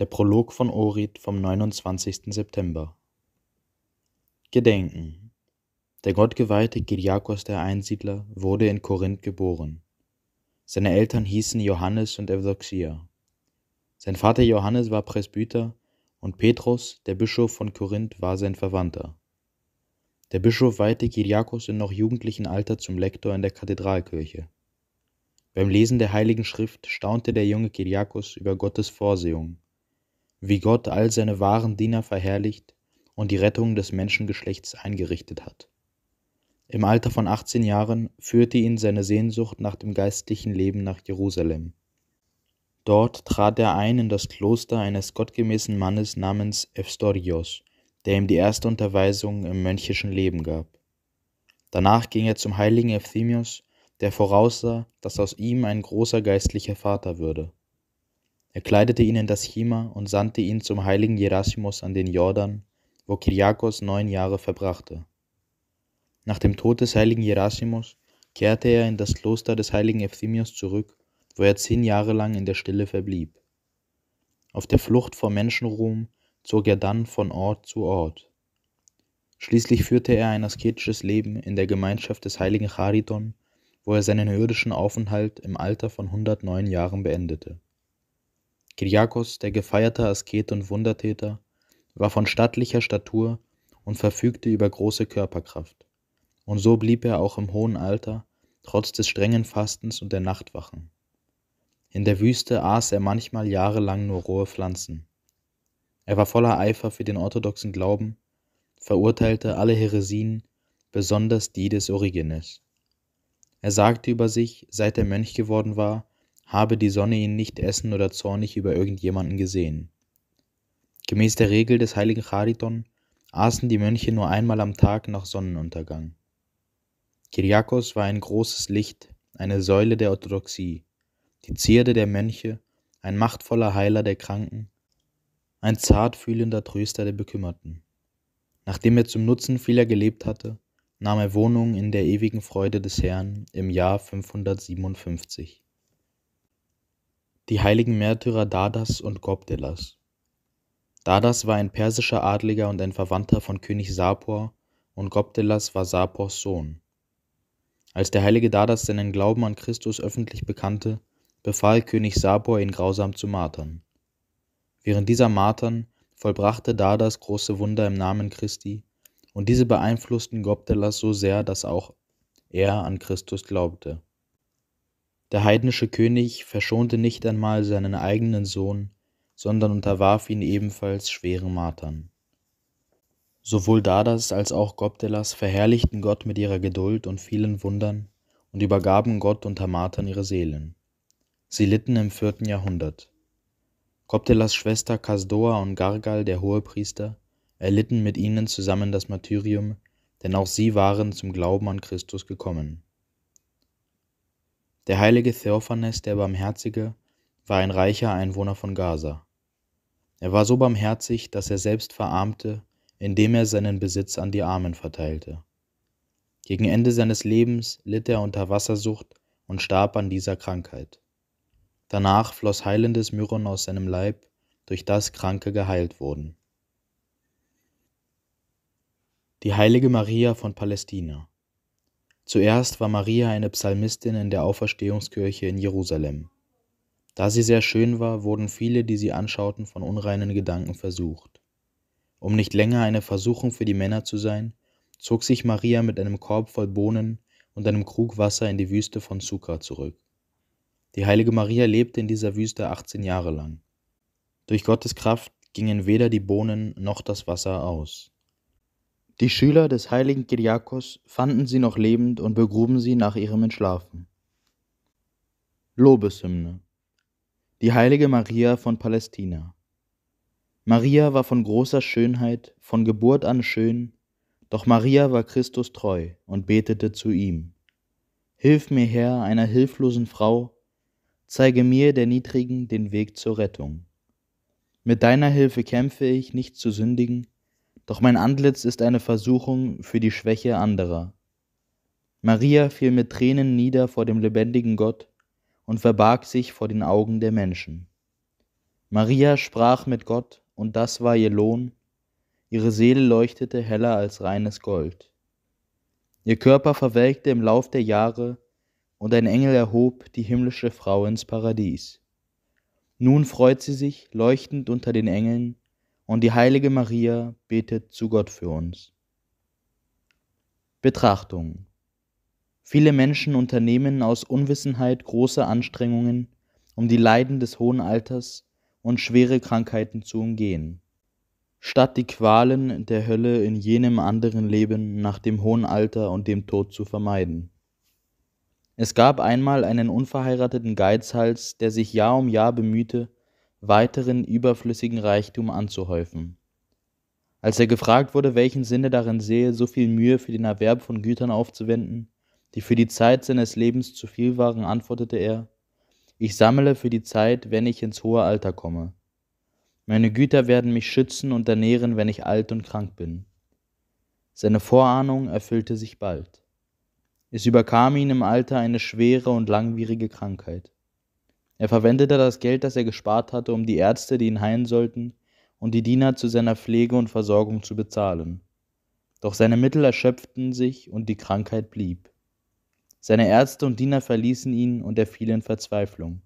Der Prolog von Orit vom 29. September. Gedenken. Der gottgeweihte Kyriakos der Einsiedler wurde in Korinth geboren. Seine Eltern hießen Johannes und Evdoxia. Sein Vater Johannes war Presbyter und Petrus, der Bischof von Korinth, war sein Verwandter. Der Bischof weihte Kyriakos im noch jugendlichen Alter zum Lektor in der Kathedralkirche. Beim Lesen der Heiligen Schrift staunte der junge Kyriakos über Gottes Vorsehung wie Gott all seine wahren Diener verherrlicht und die Rettung des Menschengeschlechts eingerichtet hat. Im Alter von 18 Jahren führte ihn seine Sehnsucht nach dem geistlichen Leben nach Jerusalem. Dort trat er ein in das Kloster eines gottgemäßen Mannes namens Evstorios, der ihm die erste Unterweisung im mönchischen Leben gab. Danach ging er zum heiligen Ephemios, der voraussah, dass aus ihm ein großer geistlicher Vater würde. Er kleidete ihn in das Chima und sandte ihn zum heiligen Jerasimus an den Jordan, wo Kyriakos neun Jahre verbrachte. Nach dem Tod des heiligen Jerasimus kehrte er in das Kloster des heiligen Ephimios zurück, wo er zehn Jahre lang in der Stille verblieb. Auf der Flucht vor Menschenruhm zog er dann von Ort zu Ort. Schließlich führte er ein asketisches Leben in der Gemeinschaft des heiligen Chariton, wo er seinen irdischen Aufenthalt im Alter von 109 Jahren beendete. Kyriakos, der gefeierte Asket und Wundertäter, war von stattlicher Statur und verfügte über große Körperkraft. Und so blieb er auch im hohen Alter, trotz des strengen Fastens und der Nachtwachen. In der Wüste aß er manchmal jahrelang nur rohe Pflanzen. Er war voller Eifer für den orthodoxen Glauben, verurteilte alle Heresien, besonders die des Origenes. Er sagte über sich, seit er Mönch geworden war, habe die Sonne ihn nicht essen oder zornig über irgendjemanden gesehen. Gemäß der Regel des heiligen Chariton aßen die Mönche nur einmal am Tag nach Sonnenuntergang. Kyriakos war ein großes Licht, eine Säule der Orthodoxie, die Zierde der Mönche, ein machtvoller Heiler der Kranken, ein zartfühlender Tröster der Bekümmerten. Nachdem er zum Nutzen vieler gelebt hatte, nahm er Wohnung in der ewigen Freude des Herrn im Jahr 557 die heiligen Märtyrer Dadas und Gobdelas. Dadas war ein persischer Adliger und ein Verwandter von König Sapor und Gobdelas war Sapors Sohn. Als der heilige Dadas seinen Glauben an Christus öffentlich bekannte, befahl König Sapor, ihn grausam zu martern. Während dieser Martern vollbrachte Dadas große Wunder im Namen Christi und diese beeinflussten Gobdelas so sehr, dass auch er an Christus glaubte. Der heidnische König verschonte nicht einmal seinen eigenen Sohn, sondern unterwarf ihn ebenfalls schweren Martern. Sowohl Dadas als auch Gobdelas verherrlichten Gott mit ihrer Geduld und vielen Wundern und übergaben Gott unter Martern ihre Seelen. Sie litten im vierten Jahrhundert. Gobdelas Schwester Kasdoa und Gargal, der Hohepriester, erlitten mit ihnen zusammen das Martyrium, denn auch sie waren zum Glauben an Christus gekommen. Der heilige Theophanes der Barmherzige war ein reicher Einwohner von Gaza. Er war so barmherzig, dass er selbst verarmte, indem er seinen Besitz an die Armen verteilte. Gegen Ende seines Lebens litt er unter Wassersucht und starb an dieser Krankheit. Danach floss heilendes Myron aus seinem Leib, durch das Kranke geheilt wurden. Die heilige Maria von Palästina. Zuerst war Maria eine Psalmistin in der Auferstehungskirche in Jerusalem. Da sie sehr schön war, wurden viele, die sie anschauten, von unreinen Gedanken versucht. Um nicht länger eine Versuchung für die Männer zu sein, zog sich Maria mit einem Korb voll Bohnen und einem Krug Wasser in die Wüste von Zucker zurück. Die heilige Maria lebte in dieser Wüste 18 Jahre lang. Durch Gottes Kraft gingen weder die Bohnen noch das Wasser aus. Die Schüler des heiligen Kyriakos fanden sie noch lebend und begruben sie nach ihrem Entschlafen. Lobeshymne Die heilige Maria von Palästina Maria war von großer Schönheit, von Geburt an schön, doch Maria war Christus treu und betete zu ihm. Hilf mir, Herr, einer hilflosen Frau, zeige mir, der Niedrigen, den Weg zur Rettung. Mit deiner Hilfe kämpfe ich, nicht zu sündigen, doch mein Antlitz ist eine Versuchung für die Schwäche anderer. Maria fiel mit Tränen nieder vor dem lebendigen Gott und verbarg sich vor den Augen der Menschen. Maria sprach mit Gott, und das war ihr Lohn, ihre Seele leuchtete heller als reines Gold. Ihr Körper verwelkte im Lauf der Jahre, und ein Engel erhob die himmlische Frau ins Paradies. Nun freut sie sich, leuchtend unter den Engeln, und die heilige Maria betet zu Gott für uns. Betrachtung. Viele Menschen unternehmen aus Unwissenheit große Anstrengungen, um die Leiden des hohen Alters und schwere Krankheiten zu umgehen. Statt die Qualen der Hölle in jenem anderen Leben nach dem hohen Alter und dem Tod zu vermeiden. Es gab einmal einen unverheirateten Geizhals, der sich Jahr um Jahr bemühte, weiteren überflüssigen Reichtum anzuhäufen. Als er gefragt wurde, welchen Sinne darin sehe, so viel Mühe für den Erwerb von Gütern aufzuwenden, die für die Zeit seines Lebens zu viel waren, antwortete er Ich sammle für die Zeit, wenn ich ins hohe Alter komme. Meine Güter werden mich schützen und ernähren, wenn ich alt und krank bin. Seine Vorahnung erfüllte sich bald. Es überkam ihn im Alter eine schwere und langwierige Krankheit. Er verwendete das Geld, das er gespart hatte, um die Ärzte, die ihn heilen sollten, und die Diener zu seiner Pflege und Versorgung zu bezahlen. Doch seine Mittel erschöpften sich und die Krankheit blieb. Seine Ärzte und Diener verließen ihn und er fiel in Verzweiflung.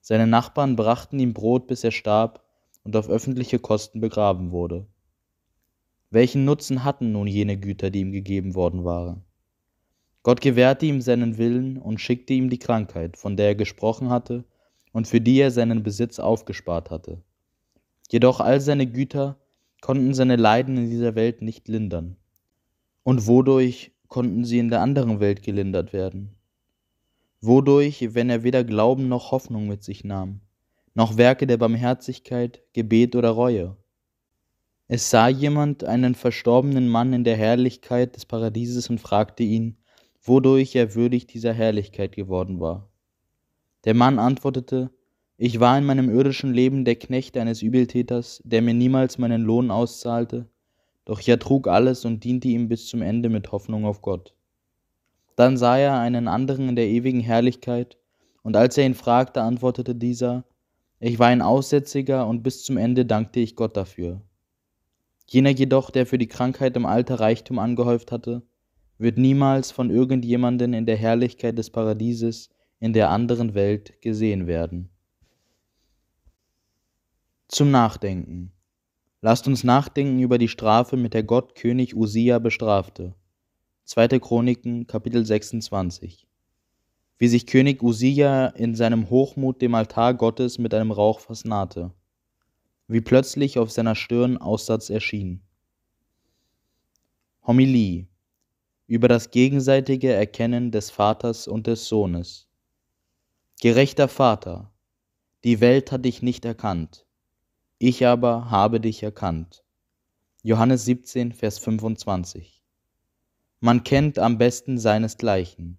Seine Nachbarn brachten ihm Brot, bis er starb und auf öffentliche Kosten begraben wurde. Welchen Nutzen hatten nun jene Güter, die ihm gegeben worden waren? Gott gewährte ihm seinen Willen und schickte ihm die Krankheit, von der er gesprochen hatte und für die er seinen Besitz aufgespart hatte. Jedoch all seine Güter konnten seine Leiden in dieser Welt nicht lindern. Und wodurch konnten sie in der anderen Welt gelindert werden? Wodurch, wenn er weder Glauben noch Hoffnung mit sich nahm, noch Werke der Barmherzigkeit, Gebet oder Reue? Es sah jemand einen verstorbenen Mann in der Herrlichkeit des Paradieses und fragte ihn, wodurch er würdig dieser Herrlichkeit geworden war. Der Mann antwortete, ich war in meinem irdischen Leben der Knecht eines Übeltäters, der mir niemals meinen Lohn auszahlte, doch ich ertrug alles und diente ihm bis zum Ende mit Hoffnung auf Gott. Dann sah er einen anderen in der ewigen Herrlichkeit, und als er ihn fragte, antwortete dieser, ich war ein Aussätziger und bis zum Ende dankte ich Gott dafür. Jener jedoch, der für die Krankheit im Alter Reichtum angehäuft hatte, wird niemals von irgendjemanden in der Herrlichkeit des Paradieses in der anderen Welt gesehen werden. Zum Nachdenken. Lasst uns nachdenken über die Strafe, mit der Gott König Usia bestrafte. 2. Chroniken, Kapitel 26. Wie sich König Usia in seinem Hochmut dem Altar Gottes mit einem Rauchfass nahte. Wie plötzlich auf seiner Stirn Aussatz erschien. Homilie über das gegenseitige Erkennen des Vaters und des Sohnes. Gerechter Vater, die Welt hat dich nicht erkannt, ich aber habe dich erkannt. Johannes 17, Vers 25. Man kennt am besten seinesgleichen.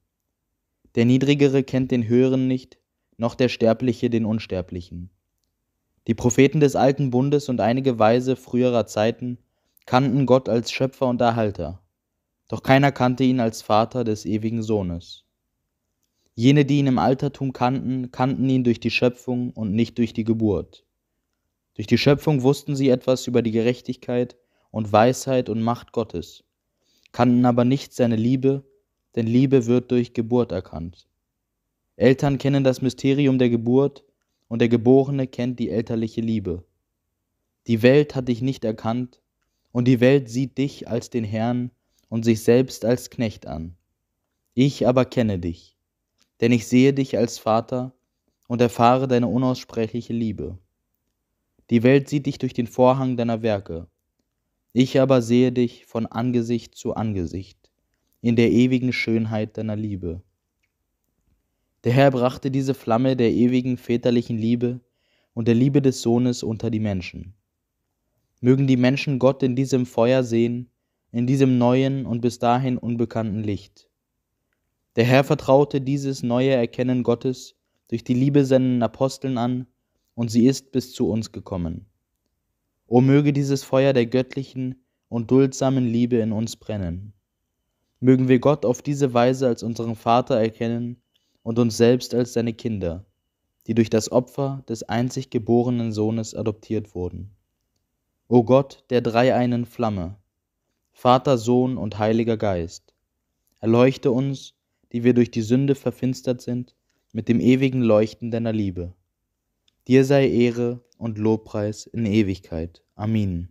Der Niedrigere kennt den Höheren nicht, noch der Sterbliche den Unsterblichen. Die Propheten des alten Bundes und einige Weise früherer Zeiten kannten Gott als Schöpfer und Erhalter. Doch keiner kannte ihn als Vater des ewigen Sohnes. Jene, die ihn im Altertum kannten, kannten ihn durch die Schöpfung und nicht durch die Geburt. Durch die Schöpfung wussten sie etwas über die Gerechtigkeit und Weisheit und Macht Gottes, kannten aber nicht seine Liebe, denn Liebe wird durch Geburt erkannt. Eltern kennen das Mysterium der Geburt und der Geborene kennt die elterliche Liebe. Die Welt hat dich nicht erkannt und die Welt sieht dich als den Herrn, und sich selbst als Knecht an. Ich aber kenne dich, denn ich sehe dich als Vater und erfahre deine unaussprechliche Liebe. Die Welt sieht dich durch den Vorhang deiner Werke, ich aber sehe dich von Angesicht zu Angesicht, in der ewigen Schönheit deiner Liebe. Der Herr brachte diese Flamme der ewigen väterlichen Liebe und der Liebe des Sohnes unter die Menschen. Mögen die Menschen Gott in diesem Feuer sehen in diesem neuen und bis dahin unbekannten Licht. Der Herr vertraute dieses neue Erkennen Gottes durch die Liebe seinen Aposteln an, und sie ist bis zu uns gekommen. O möge dieses Feuer der göttlichen und duldsamen Liebe in uns brennen. Mögen wir Gott auf diese Weise als unseren Vater erkennen und uns selbst als seine Kinder, die durch das Opfer des einzig geborenen Sohnes adoptiert wurden. O Gott der dreieinen Flamme, Vater, Sohn und Heiliger Geist, erleuchte uns, die wir durch die Sünde verfinstert sind, mit dem ewigen Leuchten deiner Liebe. Dir sei Ehre und Lobpreis in Ewigkeit. Amen.